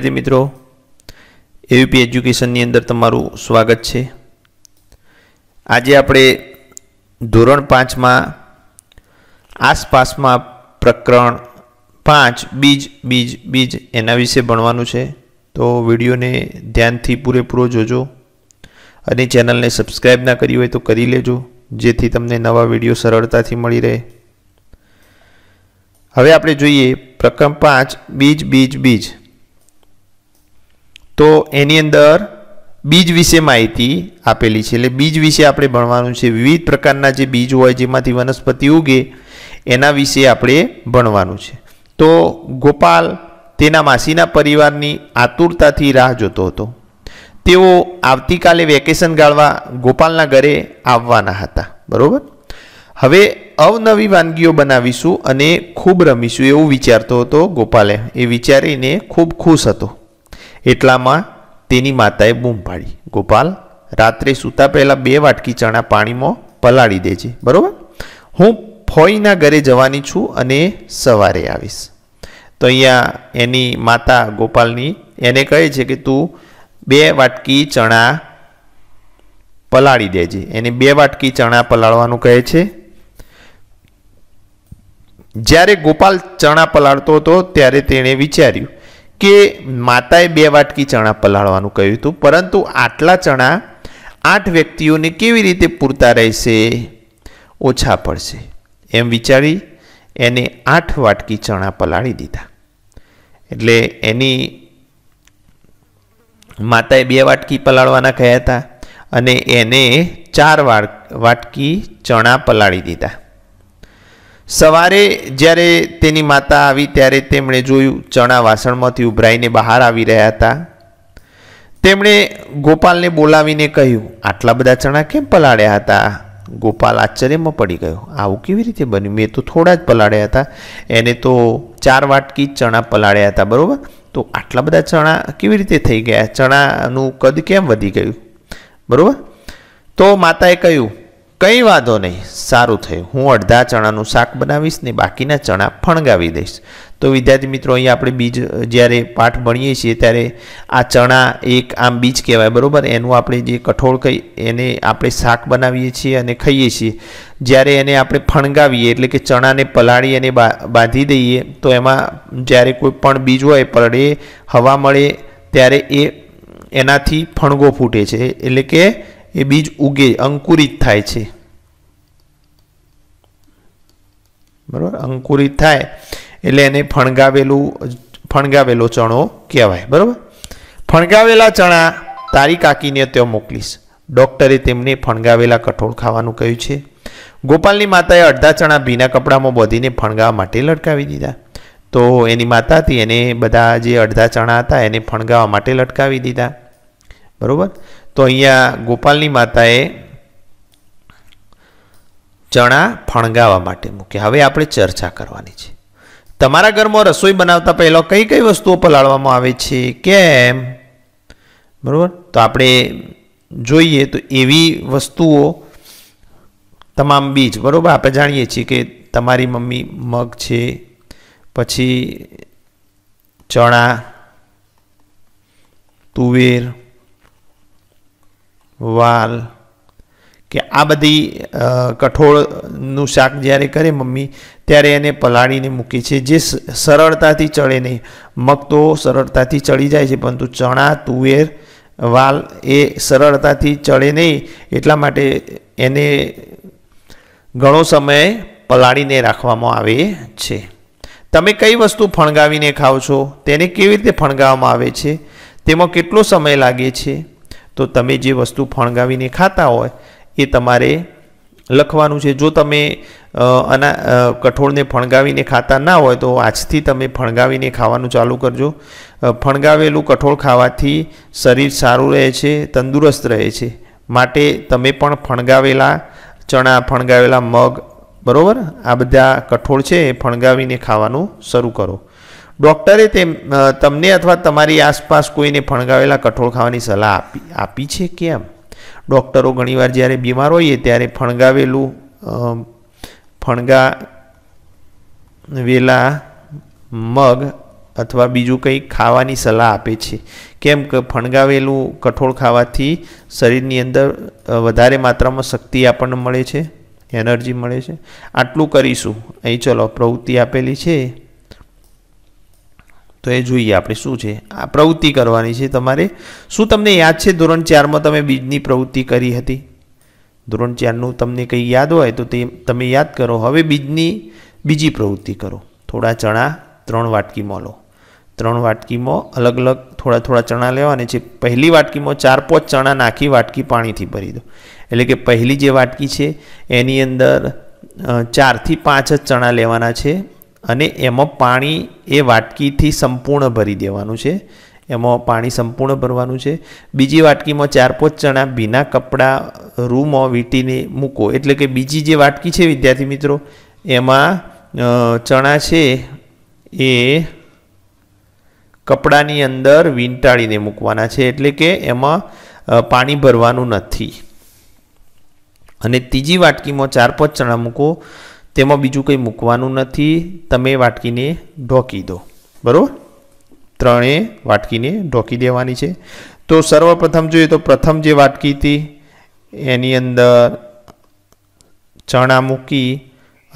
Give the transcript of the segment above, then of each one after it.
વિદ્યાર્થી મિત્રો એવીપી એજ્યુકેશનની અંદર તમારું સ્વાગત છે આજે આપણે ધોરણ પાંચમાં આસપાસમાં પ્રકરણ પાંચ બીજ બીજ બીજ એના વિશે ભણવાનું છે તો વિડીયોને ધ્યાનથી પૂરેપૂરો જોજો અને ચેનલને સબસ્ક્રાઈબ ના કરી હોય તો કરી લેજો જેથી તમને નવા વિડીયો સરળતાથી મળી રહે હવે આપણે જોઈએ પ્રકરણ પાંચ બીજ બીજ બીજ તો એની અંદર બીજ વિશે માહિતી આપેલી છે એટલે બીજ વિશે આપણે ભણવાનું છે વિવિધ પ્રકારના જે બીજ હોય જેમાંથી વનસ્પતિ ઉગે એના વિશે આપણે ભણવાનું છે તો ગોપાલ તેના માસીના પરિવારની આતુરતાથી રાહ જોતો હતો તેઓ આવતીકાલે વેકેશન ગાળવા ગોપાલના ઘરે આવવાના હતા બરાબર હવે અવનવી વાનગીઓ બનાવીશું અને ખૂબ રમીશું એવું વિચારતો હતો ગોપાલે એ વિચારીને ખૂબ ખુશ હતો એટલામાં તેની માતાએ બૂમ પાડી ગોપાલ રાત્રે સૂતા પહેલાં બે વાટકી ચણા પાણીમાં પલાળી દેજે બરાબર હું ફોઈના ઘરે જવાની છું અને સવારે આવીશ તો અહીંયા એની માતા ગોપાલની એને કહે છે કે તું બે વાટકી ચણા પલાળી દેજે એને બે વાટકી ચણા પલાળવાનું કહે છે જ્યારે ગોપાલ ચણા પલાળતો હતો ત્યારે તેણે વિચાર્યું કે માતાએ બે વાટકી ચણા પલાળવાનું કહ્યું હતું પરંતુ આટલા ચણા આઠ વ્યક્તિઓને કેવી રીતે પૂરતા રહેશે ઓછા પડશે એમ વિચારી એને આઠ વાટકી ચણા પલાળી દીધા એટલે એની માતાએ બે વાટકી પલાળવાના કહ્યા હતા અને એને ચાર વાટકી ચણા પલાળી દીધા સવારે જ્યારે તેની માતા આવી ત્યારે તેમણે જોયું ચણા વાસણમાંથી ઉભરાઈને બહાર આવી રહ્યા હતા તેમણે ગોપાલને બોલાવીને કહ્યું આટલા બધા ચણા કેમ પલાળ્યા હતા ગોપાલ આશ્ચર્યમાં પડી ગયો આવું કેવી રીતે બન્યું મેં તો થોડા જ પલાળ્યા હતા એને તો ચાર વાટકી ચણા પલાળ્યા હતા બરાબર તો આટલા બધા ચણા કેવી રીતે થઈ ગયા ચણાનું કદ કેમ વધી ગયું બરાબર તો માતાએ કહ્યું કંઈ વાંધો નહીં સારું થયું હું અડધા ચણાનું શાક બનાવીશ ને બાકીના ચણા ફણગાવી દઈશ તો વિદ્યાર્થી મિત્રો અહીંયા આપણે બીજ જ્યારે પાઠ ભણીએ છીએ ત્યારે આ ચણા એક આમ બીજ કહેવાય બરાબર એનું આપણે જે કઠોળ કહી એને આપણે શાક બનાવીએ છીએ અને ખાઈએ છીએ જ્યારે એને આપણે ફણગાવીએ એટલે કે ચણાને પલાળી અને બાંધી દઈએ તો એમાં જ્યારે કોઈ પણ બીજ હોય પલળે હવા મળે ત્યારે એ એનાથી ફણગો ફૂટે છે એટલે કે એ બીજ ઉગે અંકુરિત થાય છે બરાબર અંકુરિત થાય એટલે એને ફણગાવેલું ફણગાવેલો ચણો કહેવાય બરાબર ફણગાવેલા ચણા તારી કાકીને ત્યાં મોકલીશ ડૉક્ટરે તેમને ફણગાવેલા કઠોળ ખાવાનું કહ્યું છે ગોપાલની માતાએ અડધા ચણા ભીના કપડામાં બોધીને ફણગાવા માટે લટકાવી દીધા તો એની માતાથી એને બધા જે અડધા ચણા હતા એને ફણગાવા માટે લટકાવી દીધા બરાબર તો અહીંયા ગોપાલની માતાએ ચણા ફણગાવા માટે મૂક્યા હવે આપણે ચર્ચા કરવાની છે તમારા ઘરમાં રસોઈ બનાવતા પહેલાં કઈ કઈ વસ્તુઓ પલાળવામાં આવે છે કેમ બરાબર તો આપણે જોઈએ તો એવી વસ્તુઓ તમામ બીજ બરાબર આપણે જાણીએ છીએ કે તમારી મમ્મી મગ છે પછી ચણા તુવેર વાલ કે આ બધી કઠોળનું શાક જ્યારે કરે મમ્મી ત્યારે એને પલાળીને મૂકે છે જે સરળતાથી ચડે નહીં મગ તો સરળતાથી ચડી જાય છે પરંતુ ચણા તુવેર વાલ એ સરળતાથી ચડે નહીં એટલા માટે એને ઘણો સમય પલાળીને રાખવામાં આવે છે તમે કઈ વસ્તુ ફણગાવીને ખાઓ છો તેને કેવી રીતે ફણગાવવામાં આવે છે તેમાં કેટલો સમય લાગે છે તો તમે જે વસ્તુ ફણગાવીને ખાતા હોય એ તમારે લખવાનું છે જો તમે આના કઠોળને ફણગાવીને ખાતા ના હોય તો આજથી તમે ફણગાવીને ખાવાનું ચાલુ કરજો ફણગાવેલું કઠોળ ખાવાથી શરીર સારું રહે છે તંદુરસ્ત રહે છે માટે તમે પણ ફણગાવેલા ચણા ફણગાવેલા મગ બરાબર આ બધા કઠોળ છે એ ફણગાવીને ખાવાનું શરૂ કરો ડૉક્ટરે તે તમને અથવા તમારી આસપાસ કોઈને ફણગાવેલા કઠોળ ખાવાની સલાહ આપી આપી છે કેમ ડૉક્ટરો ઘણીવાર જ્યારે બીમાર હોઈએ ત્યારે ફણગાવેલું ફણગા વેલા મગ અથવા બીજું કંઈ ખાવાની સલાહ આપે છે કેમ કે ફણગાવેલું કઠોળ ખાવાથી શરીરની અંદર વધારે માત્રામાં શક્તિ આપણને મળે છે એનર્જી મળે છે આટલું કરીશું અહીં ચલો પ્રવૃત્તિ આપેલી છે તો એ જોઈએ આપણે શું છે આ પ્રવૃત્તિ કરવાની છે તમારે શું તમને યાદ છે ધોરણ ચારમાં તમે બીજની પ્રવૃત્તિ કરી હતી ધોરણ ચારનું તમને કંઈ યાદ હોય તો તે તમે યાદ કરો હવે બીજની બીજી પ્રવૃત્તિ કરો થોડા ચણા ત્રણ વાટકીમાં લો ત્રણ વાટકીમાં અલગ અલગ થોડા થોડા ચણા લેવાને છે પહેલી વાટકીમાં ચાર પાંચ ચણા નાખી વાટકી પાણીથી ભરી દો એટલે કે પહેલી જે વાટકી છે એની અંદર ચારથી પાંચ જ ચણા લેવાના છે અને એમાં પાણી એ વાટકીથી સંપૂર્ણ ભરી દેવાનું છે એમાં પાણી સંપૂર્ણ ભરવાનું છે બીજી વાટકીમાં ચાર પાંચ ચણા ભીના કપડાં રૂમાં વીંટીને મૂકો એટલે કે બીજી જે વાટકી છે વિદ્યાર્થી મિત્રો એમાં ચણા છે એ કપડાની અંદર વીંટાળીને મૂકવાના છે એટલે કે એમાં પાણી ભરવાનું નથી અને ત્રીજી વાટકીમાં ચાર પાંચ ચણા મૂકો તેમાં બીજું કંઈ મૂકવાનું નથી તમે વાટકીને ઢોકી દો બરાબર ત્રણે વાટકીને ઢોકી દેવાની છે તો સર્વપ્રથમ જોઈએ તો પ્રથમ જે વાટકી હતી એની અંદર ચણા મૂકી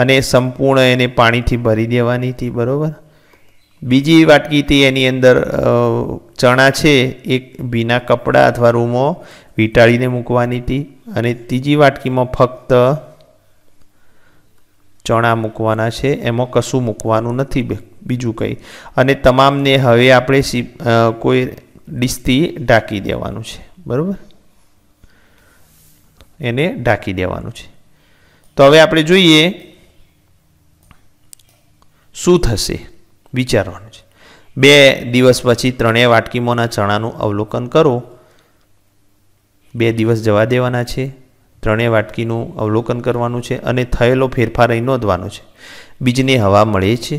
અને સંપૂર્ણ એને પાણીથી ભરી દેવાની હતી બરાબર બીજી વાટકી હતી એની અંદર ચણા છે એક ભીના કપડાં અથવા રૂમો વીંટાળીને મૂકવાની હતી અને ત્રીજી વાટકીમાં ફક્ત ચણા મૂકવાના છે એમાં કશું મૂકવાનું નથી બીજું કંઈ અને તમામને હવે આપણે કોઈ ડીશથી ઢાંકી દેવાનું છે બરાબર એને ઢાંકી દેવાનું છે તો હવે આપણે જોઈએ શું થશે વિચારવાનું છે બે દિવસ પછી ત્રણેય વાટકીમાંના ચણાનું અવલોકન કરો બે દિવસ જવા દેવાના છે ત્રણેય વાટકીનું અવલોકન કરવાનું છે અને થયેલો ફેરફાર અહીં નોંધવાનો છે બીજને હવા મળે છે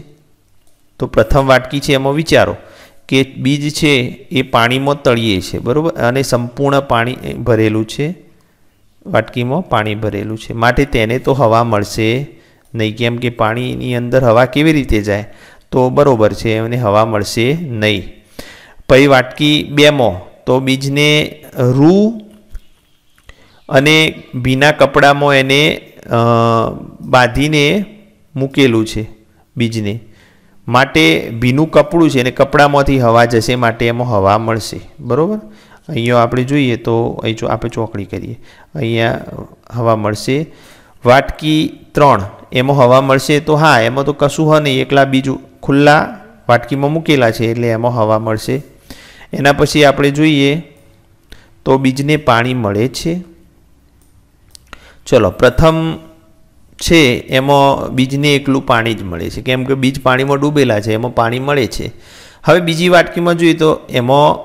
તો પ્રથમ વાટકી છે એમાં વિચારો કે બીજ છે એ પાણીમાં તળીએ છે બરાબર અને સંપૂર્ણ પાણી ભરેલું છે વાટકીમાં પાણી ભરેલું છે માટે તેને તો હવા મળશે નહીં કેમ કે પાણીની અંદર હવા કેવી રીતે જાય તો બરાબર છે એને હવા મળશે નહીં પછી વાટકી બેમો તો બીજને રૂ અને ભીના કપડામાં એને બાંધીને મૂકેલું છે બીજને માટે ભીનું કપડું છે અને કપડામાંથી હવા જશે માટે એમાં હવા મળશે બરાબર અહીંયા આપણે જોઈએ તો અહીં જો આપણે ચોકડી કરીએ અહીંયા હવા મળશે વાટકી ત્રણ એમાં હવા મળશે તો હા એમાં તો કશું હ નહીં એકલા બીજું ખુલ્લા વાટકીમાં મૂકેલા છે એટલે એમાં હવા મળશે એના પછી આપણે જોઈએ તો બીજને પાણી મળે છે ચલો પ્રથમ છે એમાં બીજને એકલું પાણી જ મળે છે કેમ કે બીજ પાણીમાં ડૂબેલા છે એમાં પાણી મળે છે હવે બીજી વાટકીમાં જોઈએ તો એમાં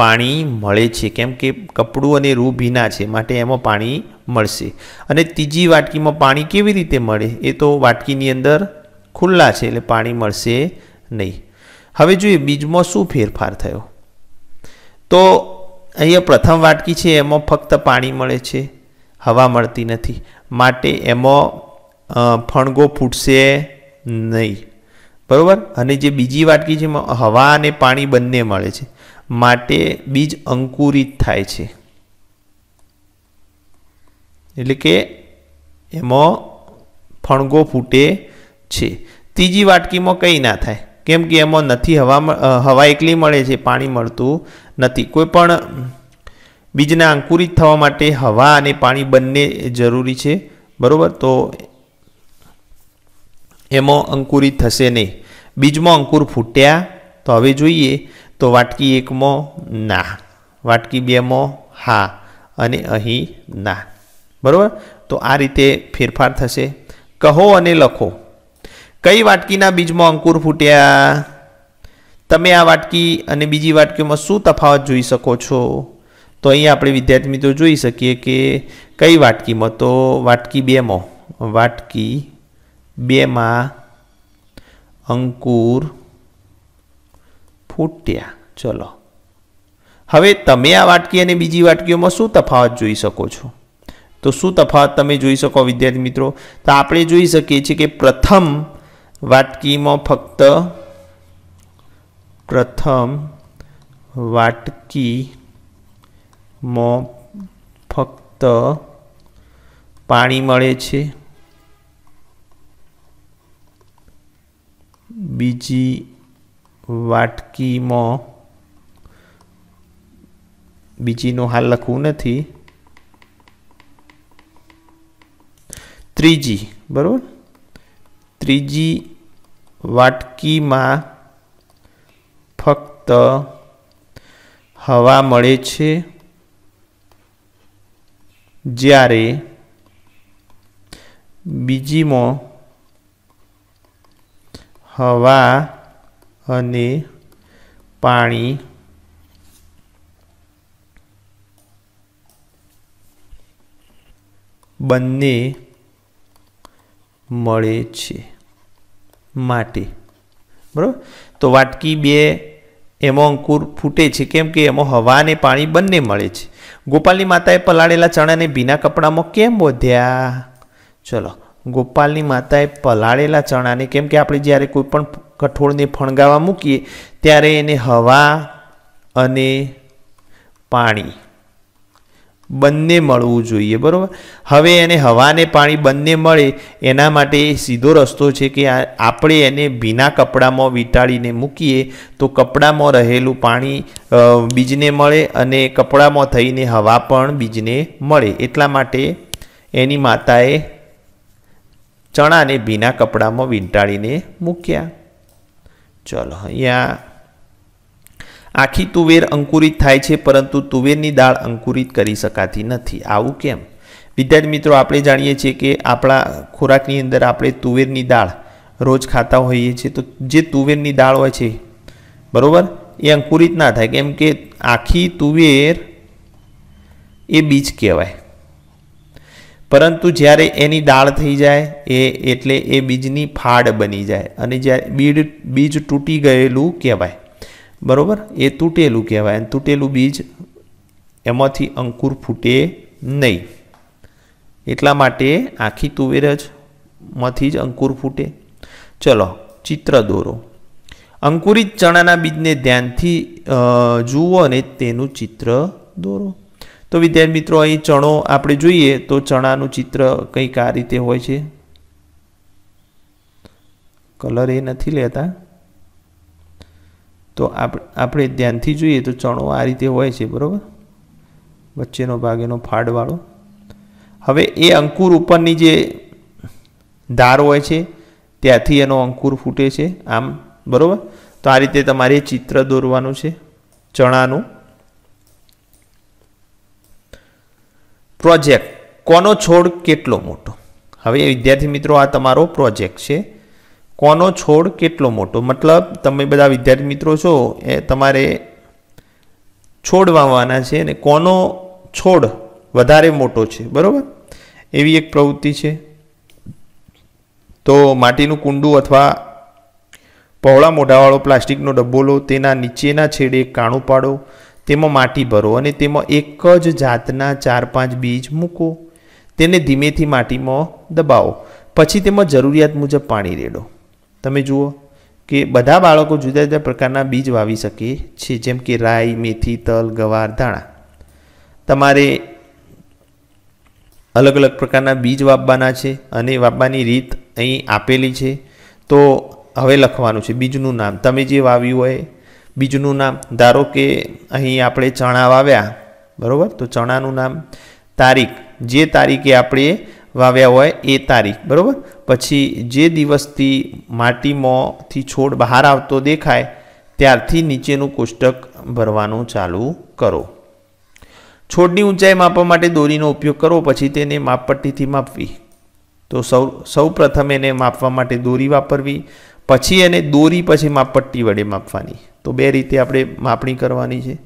પાણી મળે છે કેમ કે કપડું અને રૂ ભીના છે માટે એમાં પાણી મળશે અને ત્રીજી વાટકીમાં પાણી કેવી રીતે મળે એ તો વાટકીની અંદર ખુલ્લા છે એટલે પાણી મળશે નહીં હવે જોઈએ બીજમાં શું ફેરફાર થયો તો અહીંયા પ્રથમ વાટકી છે એમાં ફક્ત પાણી મળે છે હવા મળતી નથી માટે એમાં ફણગો ફૂટશે નહીં બરાબર અને જે બીજી વાટકી છે એમાં હવા અને પાણી બંને મળે છે માટે બીજ અંકુરિત થાય છે એટલે કે એમાં ફણગો ફૂટે છે ત્રીજી વાટકીમાં કંઈ ના થાય કેમ કે એમાં નથી હવા હવા એકલી મળે છે પાણી મળતું નથી કોઈ પણ બીજના અંકુરિત થવા માટે હવા અને પાણી બંને જરૂરી છે બરાબર તો એમાં અંકુરિત થશે નહીં બીજમાં અંકુર ફૂટ્યા તો હવે જોઈએ તો વાટકી એકમાં ના વાટકી બેમાં હા અને અહીં ના બરાબર તો આ રીતે ફેરફાર થશે કહો અને લખો કઈ વાટકીના બીજમાં અંકુર ફૂટ્યા તમે આ વાટકી અને બીજી વાટકીમાં શું તફાવત જોઈ શકો છો તો અહીં આપણે વિદ્યાર્થી મિત્રો જોઈ શકીએ કે કઈ વાટકીમાં તો વાટકી બેમાં વાટકી બેમાં અંકુર ફૂટ્યા ચલો હવે તમે આ વાટકી અને બીજી વાટકીઓમાં શું તફાવત જોઈ શકો છો તો શું તફાવત તમે જોઈ શકો વિદ્યાર્થી મિત્રો તો આપણે જોઈ શકીએ છીએ કે પ્રથમ વાટકીમાં ફક્ત પ્રથમ વાટકી માં ફક્ત પાણી મળે છે બીજી વાટકીમાં બીજીનું હાલ લખવું નથી ત્રીજી બરાબર ત્રીજી વાટકીમાં ફક્ત હવા મળે છે જ્યારે બીજીમાં હવા અને પાણી બંને મળે છે માટે બરાબર તો વાટકી બે એમાં અંકુર ફૂટે છે કેમ કે એમાં હવા અને પાણી બંને મળે છે ગોપાલની માતાએ પલાળેલા ચણાને ભીના કપડામાં કેમ બોધ્યા ચલો ગોપાલની માતાએ પલાળેલા ચણાને કેમ કે આપણે જ્યારે કોઈ પણ કઠોળને ફણગાવા મૂકીએ ત્યારે એને હવા અને પાણી બંને મળવું જોઈએ બરાબર હવે એને હવાને પાણી બંને મળે એના માટે સીધો રસ્તો છે કે આપણે એને ભીના કપડામાં વીંટાળીને મૂકીએ તો કપડામાં રહેલું પાણી બીજને મળે અને કપડામાં થઈને હવા પણ બીજને મળે એટલા માટે એની માતાએ ચણાને ભીના કપડામાં વીંટાળીને મૂક્યા ચલો અહીંયા આખી તુવેર અંકુરિત થાય છે પરંતુ તુવેરની દાળ અંકુરિત કરી શકાતી નથી આવું કેમ વિદ્યાર્થી મિત્રો આપણે જાણીએ છીએ કે આપણા ખોરાકની અંદર આપણે તુવેરની દાળ રોજ ખાતા હોઈએ છીએ તો જે તુવેરની દાળ હોય છે બરાબર એ અંકુરિત ના થાય કેમ કે આખી તુવેર એ બીજ કહેવાય પરંતુ જ્યારે એની દાળ થઈ જાય એ એટલે એ બીજની ફાડ બની જાય અને જ્યારે બીડ બીજ તૂટી ગયેલું કહેવાય બરાબર એ તૂટેલું કહેવાય અને તૂટેલું બીજ એમાંથી અંકુર ફૂટે નહીં એટલા માટે આખી તુવેર જ માંથી જ અંકુર ફૂટે ચલો ચિત્ર દોરો અંકુરિત ચણાના બીજને ધ્યાનથી જુઓ અને તેનું ચિત્ર દોરો તો વિદ્યાર્થી મિત્રો અહીં ચણો આપણે જોઈએ તો ચણાનું ચિત્ર કંઈક આ રીતે હોય છે કલર એ નથી લેતા તો આપણે ધ્યાનથી જોઈએ તો ચણો આ રીતે હોય છે બરાબર વચ્ચેનો ભાગ એનો ફાડવાળો હવે એ અંકુર ઉપરની જે ધાર હોય છે ત્યાંથી એનો અંકુર ફૂટે છે આમ બરાબર તો આ રીતે તમારે ચિત્ર દોરવાનું છે ચણાનું પ્રોજેક્ટ કોનો છોડ કેટલો મોટો હવે વિદ્યાર્થી મિત્રો આ તમારો પ્રોજેક્ટ છે કોનો છોડ કેટલો મોટો મતલબ તમે બધા વિદ્યાર્થી મિત્રો છો એ તમારે છોડ વાવવાના છે અને કોનો છોડ વધારે મોટો છે બરાબર એવી એક પ્રવૃત્તિ છે તો માટીનું કુંડું અથવા પહોળા મોઢાવાળો પ્લાસ્ટિકનો ડબ્બો લો તેના નીચેના છેડે એક કાણું પાડો તેમાં માટી ભરો અને તેમાં એક જ જાતના ચાર પાંચ બીજ મૂકો તેને ધીમેથી માટીમાં દબાવો પછી તેમાં જરૂરિયાત મુજબ પાણી રેડો તમે જુઓ કે બધા બાળકો જુદા જુદા પ્રકારના બીજ વાવી શકે છે જેમ કે રાઈ મેથી તલ ગવાર ધાણા તમારે અલગ અલગ પ્રકારના બીજ વાવવાના છે અને વાપવાની રીત અહીં આપેલી છે તો હવે લખવાનું છે બીજનું નામ તમે જે વાવ્યું હોય બીજનું નામ ધારો કે અહીં આપણે ચણા વાવ્યા બરાબર તો ચણાનું નામ તારીખ જે તારીખે આપણે વાવ્યા હોય એ તારીખ બરાબર પછી જે દિવસથી માટીમાંથી છોડ બહાર આવતો દેખાય ત્યારથી નીચેનું કોષ્ટક ભરવાનું ચાલુ કરો છોડની ઊંચાઈ માપવા માટે દોરીનો ઉપયોગ કરો પછી તેને માપપટ્ટીથી માપવી તો સૌ સૌ પ્રથમ એને માપવા માટે દોરી વાપરવી પછી એને દોરી પછી માપપટ્ટી વડે માપવાની તો બે રીતે આપણે માપણી કરવાની છે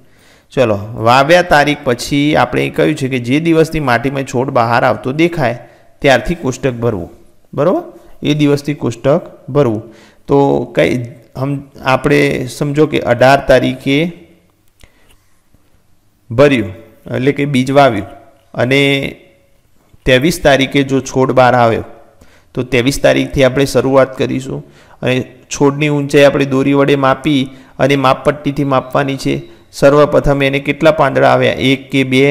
ચલો વાવ્યા તારીખ પછી આપણે કહ્યું છે કે જે દિવસથી માટીમાં છોડ બહાર આવતો દેખાય ત્યારથી કોષ્ટક ભરવું બરાબર એ દિવસથી કોષ્ટક ભરવું તો કઈ હમ આપણે સમજો કે અઢાર તારીખે ભર્યું એટલે કે બીજ વાવ્યું અને ત્રેવીસ તારીખે જો છોડ બહાર આવ્યો તો ત્રેવીસ તારીખથી આપણે શરૂઆત કરીશું અને છોડની ઊંચાઈ આપણે દોરી વડે માપી અને માપપટ્ટીથી માપવાની છે સર્વપ્રથમ એને કેટલા પાંદડા આવ્યા એક કે બે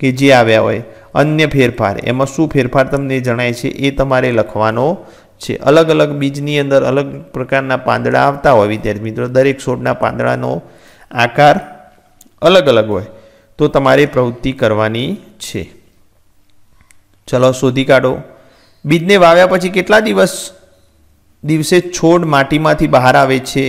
કે જે આવ્યા હોય અન્ય ફેરફાર એમાં શું ફેરફાર તમને જણાય છે એ તમારે લખવાનો છે અલગ અલગ બીજની અંદર અલગ પ્રકારના પાંદડા આવતા હોય વિદ્યાર્થી મિત્રો દરેક છોડના પાંદડાનો આકાર અલગ અલગ હોય તો તમારે પ્રવૃત્તિ કરવાની છે ચલો શોધી કાઢો બીજને વાવ્યા પછી કેટલા દિવસ દિવસે છોડ માટીમાંથી બહાર આવે છે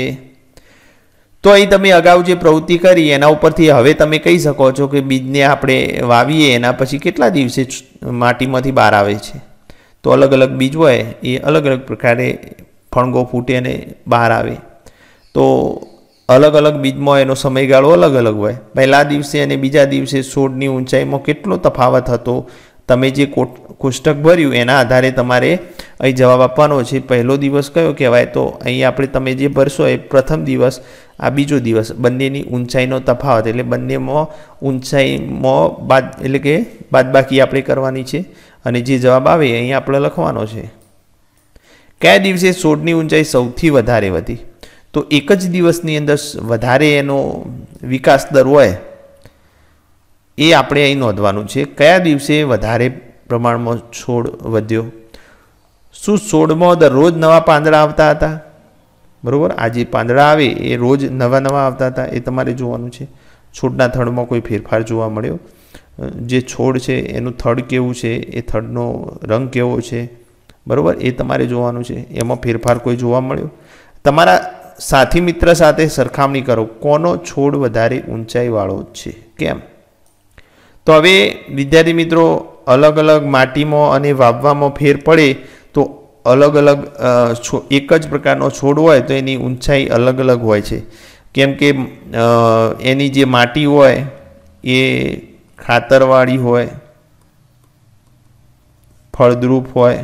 તો અહીં તમે અગાઉ જે પ્રવૃત્તિ કરી એના ઉપરથી હવે તમે કહી શકો છો કે બીજને આપણે વાવીએ એના પછી કેટલા દિવસે માટીમાંથી બહાર આવે છે તો અલગ અલગ બીજ હોય એ અલગ અલગ પ્રકારે ફણગો ફૂટે અને બહાર આવે તો અલગ અલગ બીજમાં એનો સમયગાળો અલગ અલગ હોય પહેલા દિવસે અને બીજા દિવસે છોડની ઊંચાઈમાં કેટલો તફાવત હતો તમે જે કોષ્ટક ભર્યું એના આધારે તમારે અહીં જવાબ આપવાનો છે પહેલો દિવસ કયો કહેવાય તો અહીં આપણે તમે જે ભરશો એ પ્રથમ દિવસ આ બીજો દિવસ બંનેની ઊંચાઈનો તફાવત એટલે બંનેમાં ઊંચાઈમાં બાદ એટલે કે બાદબાકી આપણે કરવાની છે અને જે જવાબ આવે અહીં આપણે લખવાનો છે કયા દિવસે સોળની ઊંચાઈ સૌથી વધારે હતી તો એક જ દિવસની અંદર વધારે એનો વિકાસ દર હોય એ આપણે અહીં નોંધવાનું છે કયા દિવસે વધારે પ્રમાણમાં છોડ વધ્યો શું છોડમાં દરરોજ નવા પાંદડા આવતા હતા બરાબર આજે પાંદડા આવે એ રોજ નવા નવા આવતા હતા એ તમારે જોવાનું છે છોડના થડમાં કોઈ ફેરફાર જોવા મળ્યો જે છોડ છે એનું થડ કેવું છે એ થડનો રંગ કેવો છે બરાબર એ તમારે જોવાનું છે એમાં ફેરફાર કોઈ જોવા મળ્યો તમારા સાથી મિત્ર સાથે સરખામણી કરો કોનો છોડ વધારે ઊંચાઈવાળો છે કેમ તો હવે વિદ્યાર્થી મિત્રો અલગ અલગ માટીમાં અને વાવવામાં ફેર પડે તો અલગ અલગ એક જ પ્રકારનો છોડ હોય તો એની ઊંચાઈ અલગ અલગ હોય છે કેમ કે એની જે માટી હોય એ ખાતરવાળી હોય ફળદ્રુપ હોય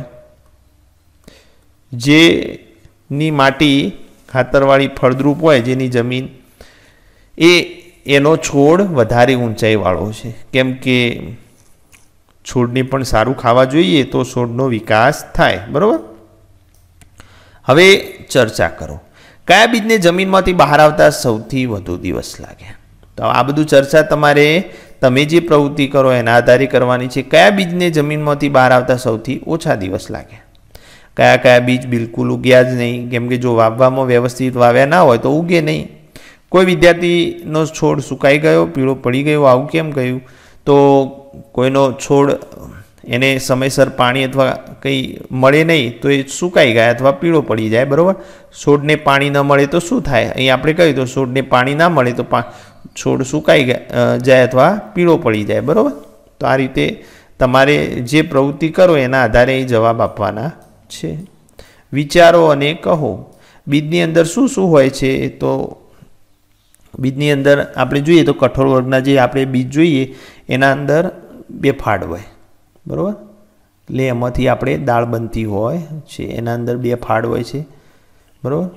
જેની માટી ખાતરવાળી ફળદ્રુપ હોય જેની જમીન એ એનો છોડ વધારે ઊંચાઈવાળો છે કેમ કે છોડને પણ સારું ખાવા જોઈએ તો છોડનો વિકાસ થાય બરાબર હવે ચર્ચા કરો કયા બીજને જમીનમાંથી બહાર આવતા સૌથી વધુ દિવસ લાગ્યા તો આ બધું ચર્ચા તમારે તમે જે પ્રવૃત્તિ કરો એના આધારે કરવાની છે કયા બીજને જમીનમાંથી બહાર આવતા સૌથી ઓછા દિવસ લાગ્યા કયા કયા બીજ બિલકુલ ઉગ્યા જ નહીં કેમ કે જો વાવવામાં વ્યવસ્થિત વાવ્યા ના હોય તો ઉગે નહીં કોઈ વિદ્યાર્થીનો છોડ સુકાઈ ગયો પીળો પડી ગયો આવું કેમ કહ્યું તો કોઈનો છોડ એને સમયસર પાણી અથવા કંઈ મળે નહીં તો એ સુકાઈ ગયા અથવા પીળો પડી જાય બરાબર છોડને પાણી ન મળે તો શું થાય અહીં આપણે કહ્યું તો છોડને પાણી ના મળે તો છોડ સુકાઈ જાય અથવા પીળો પડી જાય બરાબર તો આ રીતે તમારે જે પ્રવૃત્તિ કરો એના આધારે જવાબ આપવાના છે વિચારો અને કહો બીજની અંદર શું શું હોય છે તો બીજની અંદર આપણે જોઈએ તો કઠોળ વર્ગના જે આપણે બીજ જોઈએ એના અંદર બે ફાડ હોય બરાબર એટલે એમાંથી આપણે દાળ બનતી હોય છે એના અંદર બે ફાડ હોય છે બરાબર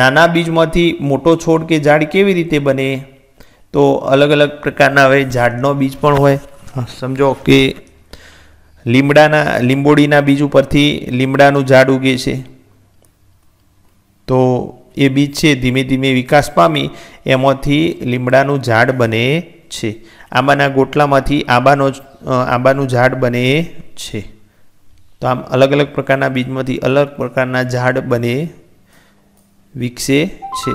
નાના બીજમાંથી મોટો છોડ કે ઝાડ કેવી રીતે બને તો અલગ અલગ પ્રકારના હવે ઝાડનો બીજ પણ હોય સમજો કે લીમડાના લીંબોડીના બીજ ઉપરથી લીમડાનું ઝાડ ઉગે છે તો એ બીજ છે ધીમે ધીમે વિકાસ પામી એમાંથી લીમડાનું ઝાડ બને છે આંબાના ગોટલામાંથી આંબાનો આંબાનું ઝાડ બને છે તો આમ અલગ અલગ પ્રકારના બીજમાંથી અલગ પ્રકારના ઝાડ બને વિકસે છે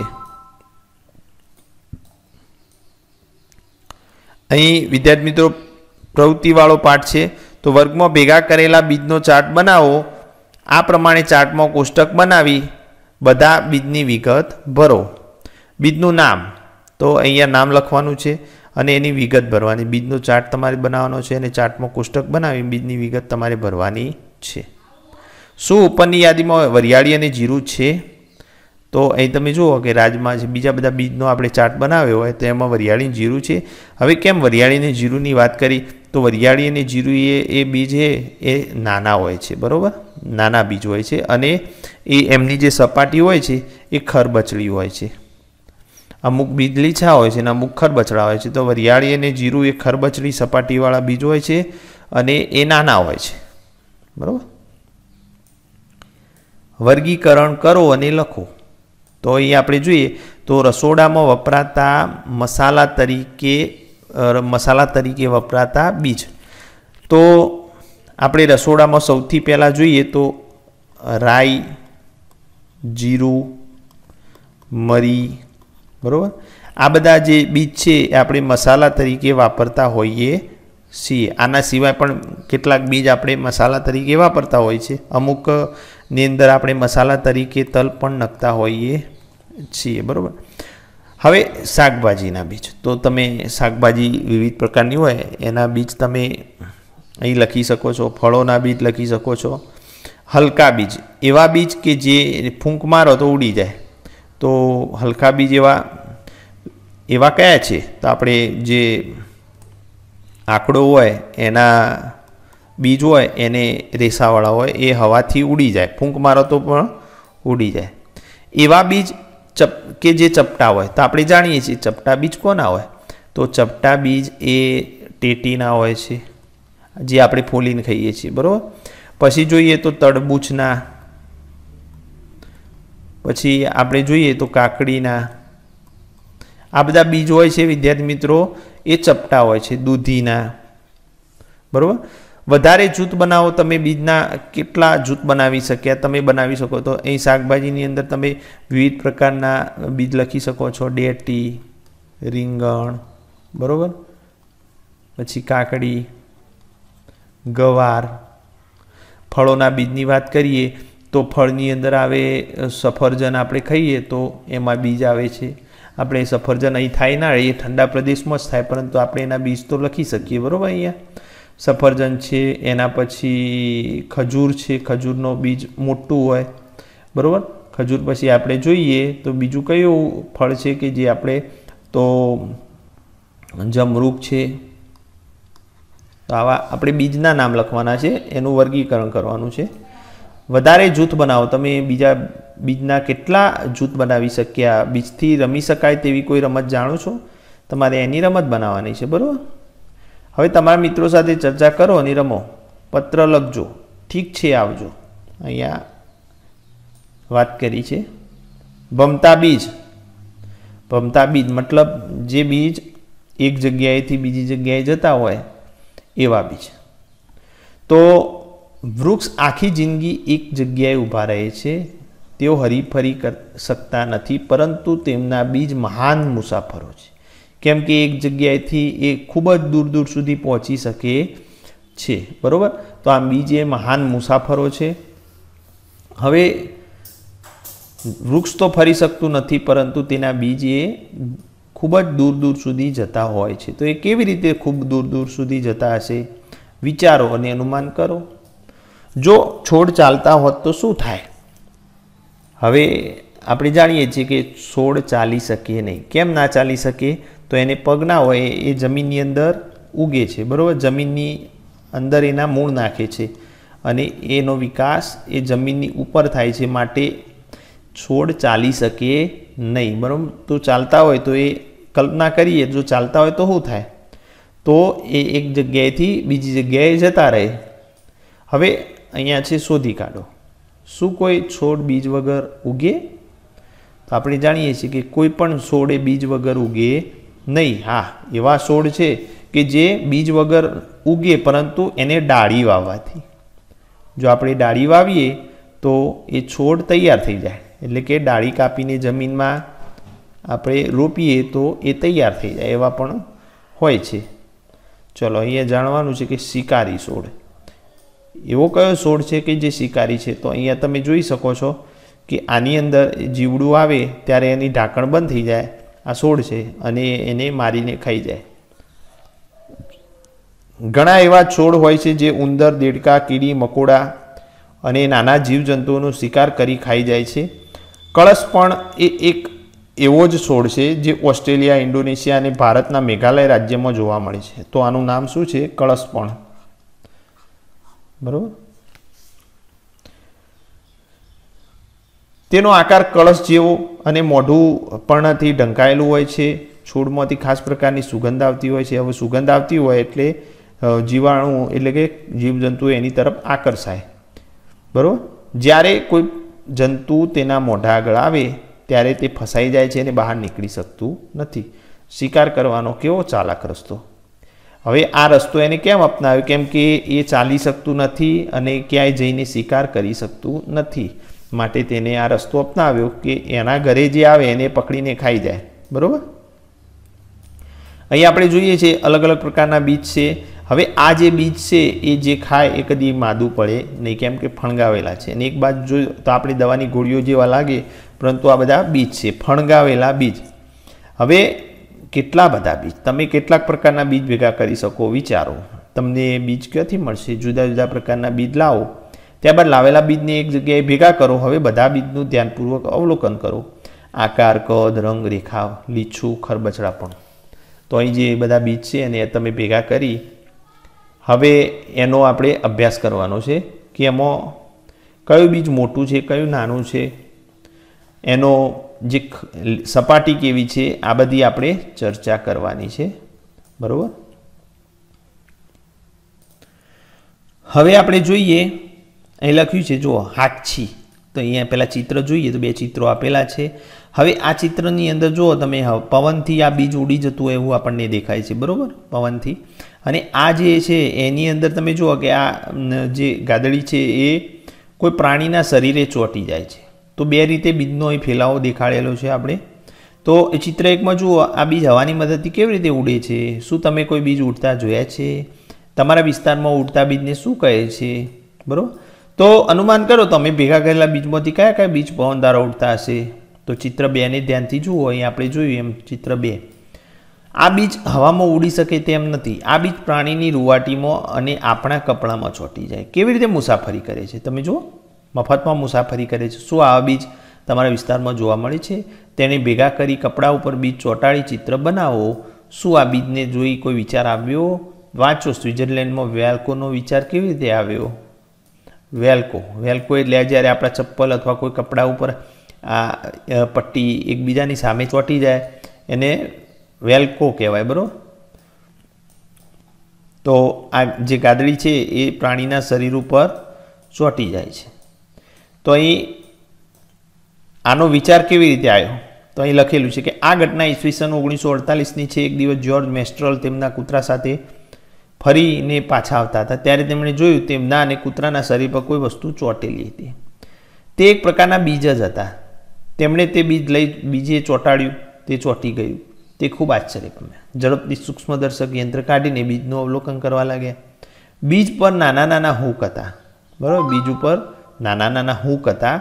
અહીં વિદ્યાર્થી મિત્રો પ્રવૃત્તિવાળો પાઠ છે તો વર્ગમાં ભેગા કરેલા બીજનો ચાર્ટ બનાવો આ પ્રમાણે ચાર્ટમાં કોષ્ટક બનાવી બધા બીજની વિગત ભરો બીજનું નામ તો અહીંયા નામ લખવાનું છે અને એની વિગત ભરવાની બીજનો ચાર્ટ તમારે બનાવવાનો છે અને ચાર્ટમાં કોષ્ટક બનાવી બીજની વિગત તમારે ભરવાની છે શું ઉપરની યાદીમાં વરિયાળી અને જીરું છે તો અહીં તમે જુઓ કે રાજમાં છે બીજા બધા બીજનો આપણે ચાર્ટ બનાવ્યો હોય તો એમાં વરિયાળી જીરું છે હવે કેમ વરિયાળી અને જીરુંની વાત કરી તો વરિયાળી અને જીરું એ એ બીજ એ નાના હોય છે બરાબર નાના બીજ હોય છે અને એ એમની જે સપાટી હોય છે એ ખરબચડી હોય છે અમુક બીજ લીછા હોય છે અને અમુક ખરબચડા હોય છે તો વરિયાળી અને જીરું એ ખરબચડી સપાટીવાળા બીજ હોય છે અને એ નાના હોય છે બરાબર વર્ગીકરણ કરો અને લખો તો અહીં આપણે જોઈએ તો રસોડામાં વપરાતા મસાલા તરીકે મસાલા તરીકે વપરાતા બીજ તો આપણે રસોડામાં સૌથી પહેલાં જોઈએ તો રાઈ જીરું મરી બરાબર આ બધા જે બીજ છે એ આપણે મસાલા તરીકે વાપરતા હોઈએ છીએ આના સિવાય પણ કેટલાક બીજ આપણે મસાલા તરીકે વાપરતા હોય છે અમુકની અંદર આપણે મસાલા તરીકે તલ પણ નખતા હોઈએ છીએ બરાબર હવે શાકભાજીના બીજ તો તમે શાકભાજી વિવિધ પ્રકારની હોય એના બીજ તમે અહીં લખી શકો છો ફળોના બીજ લખી શકો છો હલકા બીજ એવા બીજ કે જે ફૂંક મારો તો ઉડી જાય તો હલકા બીજ એવા એવા કયા છે તો આપણે જે આંકડો હોય એના બીજ હોય એને રેસાવાળા હોય એ હવાથી ઉડી જાય ફૂંક મારો તો પણ ઉડી જાય એવા બીજ ચપ કે જે ચપટા હોય તો આપણે જાણીએ છીએ ચપટા બીજ કોના હોય તો ચપટા બીજ એ ટેટીના હોય છે જે આપણે ફોલીને ખાઈએ છીએ બરાબર પછી જોઈએ તો તડબૂચના પછી આપણે જોઈએ તો કાકડીના આ બધા બીજ હોય છે વિદ્યાર્થી મિત્રો એ ચપટા હોય છે દૂધીના બરાબર વધારે જૂથ બનાવો તમે બીજના કેટલા જૂથ બનાવી શક્યા તમે બનાવી શકો તો અહીં શાકભાજીની અંદર તમે વિવિધ પ્રકારના બીજ લખી શકો છો ડેટી રીંગણ બરાબર પછી કાકડી ગવાર ફળોના બીજની વાત કરીએ તો ફળની અંદર આવે સફરજન આપણે ખાઈએ તો એમાં બીજ આવે છે આપણે સફરજન અહીં થાય ના એ ઠંડા પ્રદેશમાં જ થાય પરંતુ આપણે એના બીજ તો લખી શકીએ બરાબર અહીંયા સફરજન છે એના પછી ખજૂર છે ખજૂરનો બીજ મોટું હોય બરાબર ખજૂર પછી આપણે જોઈએ તો બીજું કયું ફળ છે કે જે આપણે તો જમરૂપ છે તો આવા આપણે બીજના નામ લખવાના છે એનું વર્ગીકરણ કરવાનું છે વધારે જૂથ બનાવો તમે બીજા બીજના કેટલા જૂથ બનાવી શક્યા બીજથી રમી શકાય તેવી કોઈ રમત જાણો છો તમારે એની રમત બનાવવાની છે બરાબર હવે તમારા મિત્રો સાથે ચર્ચા કરો અને રમો પત્ર લખજો ઠીક છે આવજો અહીંયા વાત કરી છે ભમતા બીજ ભમતા બીજ મતલબ જે બીજ એક જગ્યાએથી બીજી જગ્યાએ જતા હોય એવા બી છે તો વૃક્ષ આખી જિંદગી એક જગ્યાએ ઊભા રહે છે તેઓ હરીફરી શકતા નથી પરંતુ તેમના બીજ મહાન મુસાફરો છે કેમ કે એક જગ્યાએથી એ ખૂબ જ દૂર દૂર સુધી પહોંચી શકે છે બરાબર તો આ બીજ એ મહાન મુસાફરો છે હવે વૃક્ષ તો ફરી શકતું નથી પરંતુ તેના બીજ એ ખૂબ જ દૂર દૂર સુધી જતા હોય છે તો એ કેવી રીતે ખૂબ દૂર દૂર સુધી જતા હશે વિચારો અને અનુમાન કરો જો છોડ ચાલતા હોત તો શું થાય હવે આપણે જાણીએ છીએ કે છોડ ચાલી શકીએ નહીં કેમ ના ચાલી શકે તો એને પગ ના હોય એ જમીનની અંદર ઉગે છે બરાબર જમીનની અંદર એના મૂળ નાખે છે અને એનો વિકાસ એ જમીનની ઉપર થાય છે માટે છોડ ચાલી શકે નહીં બરાબર તો ચાલતા હોય તો એ કલ્પના કરીએ જો ચાલતા હોય તો શું થાય તો એ એક જગ્યાએથી બીજી જગ્યાએ જતા રહે હવે અહીંયા છે શોધી કાઢો શું કોઈ છોડ બીજ વગર ઉગે તો આપણે જાણીએ છીએ કે કોઈ પણ છોડે બીજ વગર ઉગે નહીં હા એવા છોડ છે કે જે બીજ વગર ઉગે પરંતુ એને ડાળી વાવવાથી જો આપણે ડાળી વાવીએ તો એ છોડ તૈયાર થઈ જાય એટલે કે ડાળી કાપીને જમીનમાં આપણે રોપીએ તો એ તૈયાર થઈ જાય એવા પણ હોય છે ચલો અહીંયા જાણવાનું છે કે શિકારી છોડ એવો કયો છોડ છે કે જે શિકારી છે તો અહીંયા તમે જોઈ શકો છો કે આની અંદર જીવડું આવે ત્યારે એની ઢાંકણ બંધ થઈ જાય આ છોડ છે અને એને મારીને ખાઈ જાય ઘણા એવા છોડ હોય છે જે ઉંદર દેડકા કીડી મકોડા અને નાના જીવજંતુઓનો શિકાર કરી ખાઈ જાય છે કળશ પણ એ એક એવો જ છોડ છે જે ઓસ્ટ્રેલિયા ઇન્ડોનેશિયા અને ભારતના મેઘાલય રાજ્યમાં જોવા મળે છે તો આનું નામ શું છે કળસપણ બરાબર તેનો આકાર કળશ જેવો અને મોઢું પણથી ઢંકાયેલું હોય છે છોડમાંથી ખાસ પ્રકારની સુગંધ આવતી હોય છે હવે સુગંધ આવતી હોય એટલે જીવાણુ એટલે કે જીવજંતુ એની તરફ આકર્ષાય બરાબર જ્યારે કોઈ જંતુ તેના મોઢા આગળ આવે ત્યારે તે ફસાઈ જાય છે અને બહાર નીકળી શકતું નથી શિકાર કરવાનો કેવો ચાલાક રસ્તો હવે આ રસ્તો એને કેમ અપનાવ્યો કેમ કે એ ચાલી શકતું નથી અને ક્યાંય જઈને શિકાર કરી શકતું નથી માટે તેને આ રસ્તો અપનાવ્યો કે એના ઘરે જે આવે એને પકડીને ખાઈ જાય બરાબર અહીં આપણે જોઈએ છીએ અલગ અલગ પ્રકારના બીજ છે હવે આ જે બીજ છે એ જે ખાય એ કદી માદું પડે નહીં કેમ કે ફણગાવેલા છે અને એક બાજુ જો તો આપણે દવાની ગોળીઓ જેવા લાગે પરંતુ આ બધા બીજ છે ફણગાવેલા બીજ હવે કેટલા બધા બીજ તમે કેટલાક પ્રકારના બીજ ભેગા કરી શકો વિચારો તમને બીજ ક્યાંથી મળશે જુદા જુદા પ્રકારના બીજ લાવો ત્યારબાદ લાવેલા બીજને એક જગ્યાએ ભેગા કરો હવે બધા બીજનું ધ્યાનપૂર્વક અવલોકન કરો આકાર કદ રંગ રેખા લીછું ખરબચડા પણ તો અહીં જે બધા બીજ છે એને તમે ભેગા કરી હવે એનો આપણે અભ્યાસ કરવાનો છે કે એમાં કયું બીજ મોટું છે કયું નાનું છે એનો જે સપાટી કેવી છે આ બધી આપણે ચર્ચા કરવાની છે બરાબર હવે આપણે જોઈએ અહીં લખ્યું છે જુઓ હાક્ષી તો અહીંયા પહેલાં ચિત્ર જોઈએ તો બે ચિત્રો આપેલા છે હવે આ ચિત્રની અંદર જુઓ તમે પવનથી આ બીજ ઉડી જતું હોય એવું આપણને દેખાય છે બરાબર પવનથી અને આ જે છે એની અંદર તમે જુઓ કે આ જે ગાદડી છે એ કોઈ પ્રાણીના શરીરે ચોંટી જાય છે તો બે રીતે બીજનો એ ફેલાવો દેખાડેલો છે આપણે તો ચિત્ર એકમાં જુઓ આ બીજ હવાની મદદથી કેવી રીતે ઉડે છે શું તમે કોઈ બીજ ઉડતા જોયા છે તમારા વિસ્તારમાં ઉડતા બીજને શું કહે છે બરાબર તો અનુમાન કરો તમે ભેગા કરેલા બીજમાંથી કયા કયા બીજ પવન દ્વારા ઉડતા હશે તો ચિત્ર બેને ધ્યાનથી જુઓ અહીં આપણે જોયું એમ ચિત્ર બે આ બીજ હવામાં ઉડી શકે તેમ નથી આ બીજ પ્રાણીની રૂવાટીમાં અને આપણા કપડામાં ચોંટી જાય કેવી રીતે મુસાફરી કરે છે તમે જુઓ મફતમાં મુસાફરી કરે છે શું આવા બીજ તમારા વિસ્તારમાં જોવા મળે છે તેણે ભેગા કરી કપડાં ઉપર બીજ ચોંટાડી ચિત્ર બનાવો શું આ બીજને જોઈ કોઈ વિચાર આવ્યો વાંચો સ્વિટ્ઝરલેન્ડમાં વેલ્કોનો વિચાર કેવી રીતે આવ્યો વેલ્કો વેલ્કો એટલે જ્યારે આપણા ચપ્પલ અથવા કોઈ કપડાં ઉપર આ પટ્ટી એકબીજાની સામે ચોંટી જાય એને વેલ્કો કહેવાય બરાબર તો આ જે ગાદડી છે એ પ્રાણીના શરીર ઉપર ચોંટી જાય છે તો અહીં આનો વિચાર કેવી રીતે આવ્યો તો અહીં લખેલું છે કે આ ઘટના ઈસવીસન ઓગણીસો અડતાલીસની છે એક દિવસ જ્યોર્જ મેસ્ટ્રલ તેમના કૂતરા સાથે ફરીને પાછા આવતા હતા ત્યારે તેમણે જોયું તેમના અને કૂતરાના શરીર પર કોઈ વસ્તુ ચોંટેલી હતી તે એક પ્રકારના બીજ જ હતા તેમણે તે બીજ લઈ બીજે ચોંટાડ્યું તે ચોંટી ગયું તે ખૂબ આશ્ચર્ય પામ્યા ઝડપથી સૂક્ષ્મદર્શક યંત્ર કાઢીને બીજનું અવલોકન કરવા લાગ્યા બીજ પર નાના નાના હુક હતા બરાબર બીજ ઉપર નાના નાના હૂક હતા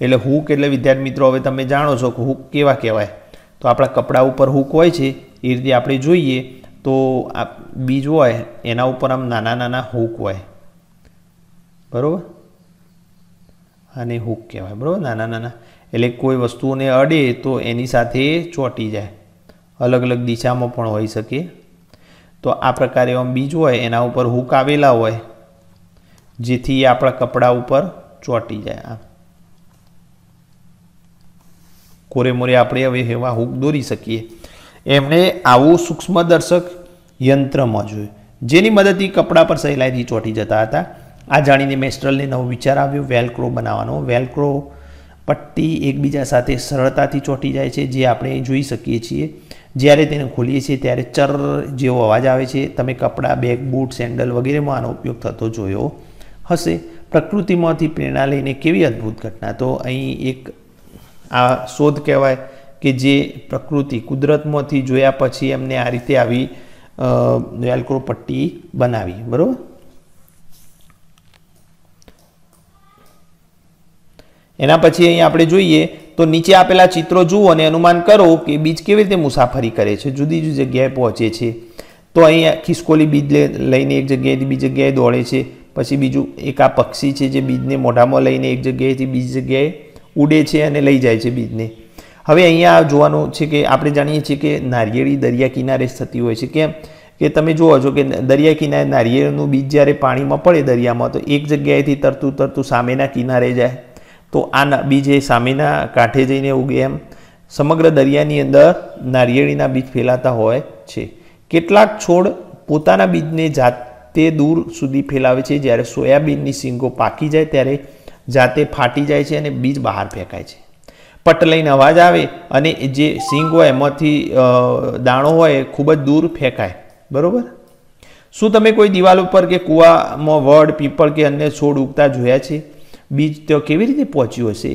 એટલે હૂક એટલે વિદ્યાર્થી મિત્રો હવે તમે જાણો છો કે હુક કેવા કહેવાય તો આપણા કપડા ઉપર હૂક હોય છે એ રીતે આપણે જોઈએ તો આ બીજ હોય એના ઉપર આમ નાના નાના હૂક હોય બરાબર અને હૂક કહેવાય બરાબર નાના નાના એટલે કોઈ વસ્તુઓને અડે તો એની સાથે ચોંટી જાય અલગ અલગ દિશામાં પણ હોઈ શકે તો આ પ્રકારે આમ બીજ હોય એના ઉપર હૂક આવેલા હોય જેથી આપણા કપડાં ઉપર ચોટી જાય આમ કોરે મોરે આપણે હવે એવા હુક દોરી શકીએ એમણે આવું સૂક્ષ્મદર્શક યંત્રમાં જોયું જેની મદદથી કપડાં પર સહેલાઈથી ચોંટી જતા હતા આ જાણીને મેસ્ટ્રલને નવો વિચાર આવ્યો વેલક્રો બનાવવાનો વેલક્રો પટ્ટી એકબીજા સાથે સરળતાથી ચોંટી જાય છે જે આપણે જોઈ શકીએ છીએ જ્યારે તેને ખોલીએ છીએ ત્યારે ચર જેવો અવાજ આવે છે તમે કપડાં બેગ બૂટ સેન્ડલ વગેરેમાં આનો ઉપયોગ થતો જોયો હશે પ્રકૃતિમાંથી પ્રેરણા લઈને કેવી અદ્ભુત ઘટના તો અહીં એક આ શોધ કહેવાય કે જે પ્રકૃતિ કુદરતમાંથી જોયા પછી એમને આ રીતે આવી વેલક્રો પટ્ટી બનાવી બરાબર એના પછી અહીં આપણે જોઈએ તો નીચે આપેલા ચિત્રો જુઓ અને અનુમાન કરો કે બીજ કેવી રીતે મુસાફરી કરે છે જુદી જુદી જગ્યાએ પહોંચે છે તો અહીં ખિસકોલી બીજ લઈને એક જગ્યાએથી બીજી જગ્યાએ દોડે છે પછી બીજું એક આ પક્ષી છે જે બીજને મોઢામાં લઈને એક જગ્યાએથી બીજી જગ્યાએ ઉડે છે અને લઈ જાય છે બીજને હવે અહીંયા જોવાનું છે કે આપણે જાણીએ છીએ કે નારિયેળી દરિયા કિનારે થતી હોય છે કેમ કે તમે જુઓ છો કે દરિયા કિનારે નારિયેળનું બીજ જ્યારે પાણીમાં પડે દરિયામાં તો એક જગ્યાએથી તરતું તરતું સામેના કિનારે જાય તો આ બીજ એ સામેના કાંઠે જઈને ઉગે એમ સમગ્ર દરિયાની અંદર નારિયેળીના બીજ ફેલાતા હોય છે કેટલાક છોડ પોતાના બીજને જાત તે દૂર સુધી ફેલાવે છે જ્યારે સોયાબીનની સિંગો પાકી જાય ત્યારે જાતે ફાટી જાય છે અને બીજ બહાર ફેંકાય છે પટ લઈને અવાજ આવે અને જે સિંગ હોય એમાંથી દાણો હોય ખૂબ જ દૂર ફેંકાય બરાબર શું તમે કોઈ દિવાલ ઉપર કે કૂવામાં વડ પીપળ કે અન્ય છોડ ઉગતા જોયા છે બીજ તો કેવી રીતે પહોંચ્યું હશે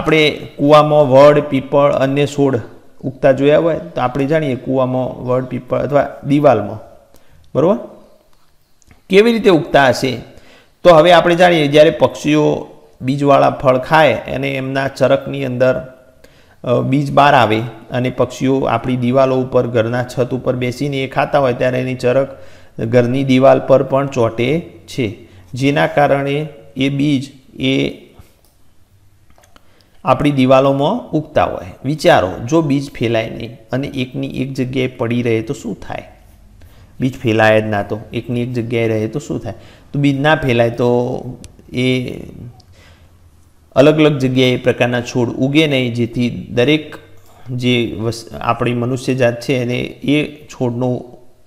આપણે કૂવામાં વડ પીપળ અન્ય છોડ ઉગતા જોયા હોય તો આપણે જાણીએ કૂવામાં વડ પીપળ અથવા દિવાલમાં બરાબર કેવી રીતે ઉગતા હશે તો હવે આપણે જાણીએ જ્યારે પક્ષીઓ બીજવાળા ફળ ખાય અને એમના ચરકની અંદર બીજ બહાર આવે અને પક્ષીઓ આપણી દિવાલો ઉપર ઘરના છત ઉપર બેસીને એ ખાતા હોય ત્યારે એની ચરક ઘરની દિવાલ પર પણ ચોંટે છે જેના કારણે એ બીજ એ આપણી દિવાલોમાં ઉગતા હોય વિચારો જો બીજ ફેલાય નહીં અને એકની એક જગ્યાએ પડી રહે તો શું થાય બીજ ફેલાય જ ના તો એકની એક જગ્યાએ રહે તો શું થાય તો બીજ ના ફેલાય તો એ અલગ અલગ જગ્યાએ એ પ્રકારના છોડ ઉગે નહીં જેથી દરેક જે વસ આપણી મનુષ્યજાત છે એને એ છોડનો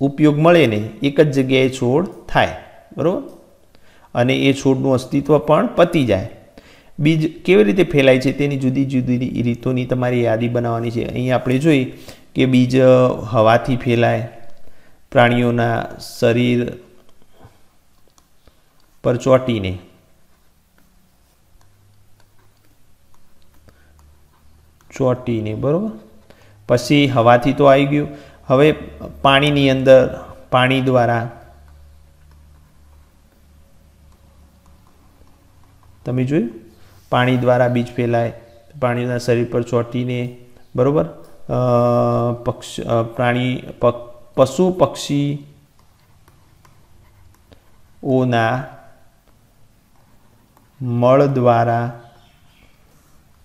ઉપયોગ મળે નહીં એક જ જગ્યાએ છોડ થાય બરાબર અને એ છોડનું અસ્તિત્વ પણ પતી જાય બીજ કેવી રીતે ફેલાય છે તેની જુદી જુદી રીતોની તમારી યાદી બનાવવાની છે અહીં આપણે જોઈ કે બીજ હવાથી ફેલાય પ્રાણીઓના શરીર પર ચોંટીને ચોંટીને બરાબર પછી હવાથી તો આવી ગયું હવે પાણીની અંદર પાણી દ્વારા તમે જોયું પાણી દ્વારા બીજ ફેલાય પાણીના શરીર પર ચોંટીને બરાબર પક્ષ પ્રાણી પક્ષ પશુ પક્ષી ઓના મળ દ્વારા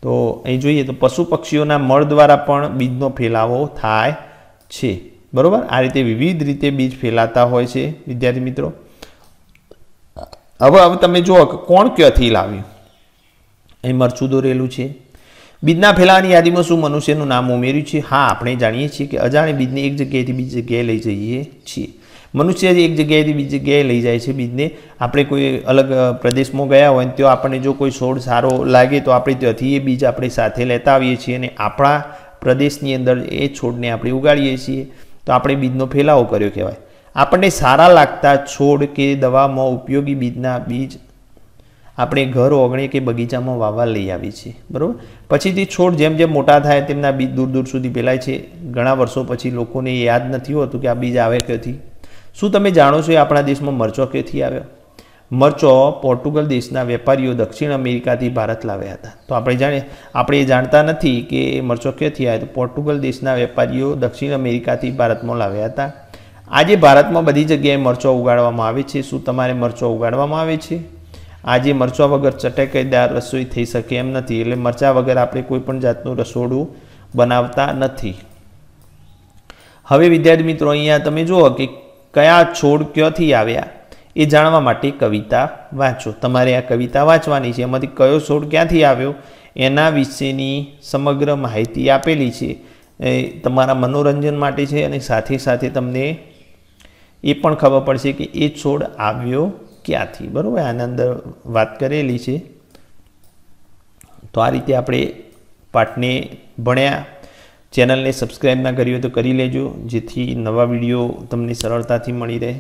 તો અહીં જોઈએ તો પશુ પક્ષીઓના મળ દ્વારા પણ બીજનો ફેલાવો થાય છે બરાબર આ રીતે વિવિધ રીતે બીજ ફેલાતા હોય છે વિદ્યાર્થી મિત્રો હવે હવે તમે જુઓ કે કોણ ક્યાંથી લાવ્યું અહીં મરચું દોરેલું છે બીજના ફેલાવાની યાદીમાં શું મનુષ્યનું નામ ઉમેર્યું છે હા આપણે જાણીએ છીએ કે અજાણી બીજને એક જગ્યાએથી બીજી જગ્યાએ લઈ જઈએ છીએ મનુષ્ય એક જગ્યાએથી બીજી જગ્યાએ લઈ જાય છે બીજને આપણે કોઈ અલગ પ્રદેશમાં ગયા હોય તો આપણને જો કોઈ છોડ સારો લાગે તો આપણે ત્યાંથી એ બીજ આપણે સાથે લેતા આવીએ છીએ અને આપણા પ્રદેશની અંદર એ છોડને આપણે ઉગાડીએ છીએ તો આપણે બીજનો ફેલાવો કર્યો કહેવાય આપણને સારા લાગતા છોડ કે દવામાં ઉપયોગી બીજના બીજ આપણે ઘર ઓગણે કે બગીચામાં વાવવા લઈ આવીએ છીએ બરાબર પછીથી છોડ જેમ જેમ મોટા થાય તેમના બીજ દૂર દૂર સુધી પેલાય છે ઘણા વર્ષો પછી લોકોને યાદ નથી હોતું કે આ બીજ આવે ક્યાંથી શું તમે જાણો છો એ આપણા દેશમાં મરચો ક્યાંથી આવ્યો મરચો પોર્ટુગલ દેશના વેપારીઓ દક્ષિણ અમેરિકાથી ભારત લાવ્યા હતા તો આપણે જાણીએ આપણે એ જાણતા નથી કે મરચો ક્યાંથી આવ્યો તો પોર્ટુગલ દેશના વેપારીઓ દક્ષિણ અમેરિકાથી ભારતમાં લાવ્યા હતા આજે ભારતમાં બધી જગ્યાએ મરચો ઉગાડવામાં આવે છે શું તમારે મરચો ઉગાડવામાં આવે છે આજે મરચાં વગર ચટેકેદાર રસોઈ થઈ શકે એમ નથી એટલે મરચાં વગર આપણે કોઈપણ જાતનું રસોડું બનાવતા નથી હવે વિદ્યાર્થી મિત્રો અહીંયા તમે જુઓ કે કયા છોડ ક્યાંથી આવ્યા એ જાણવા માટે કવિતા વાંચો તમારે આ કવિતા વાંચવાની છે એમાંથી કયો છોડ ક્યાંથી આવ્યો એના વિશેની સમગ્ર માહિતી આપેલી છે એ તમારા મનોરંજન માટે છે અને સાથે સાથે તમને એ પણ ખબર પડશે કે એ છોડ આવ્યો ક્યાંથી બરાબર આના અંદર વાત કરેલી છે તો આ રીતે આપણે પાઠને ભણ્યા ચેનલને સબસ્ક્રાઈબ ના કરી હોય તો કરી લેજો જેથી નવા વિડીયો તમને સરળતાથી મળી રહે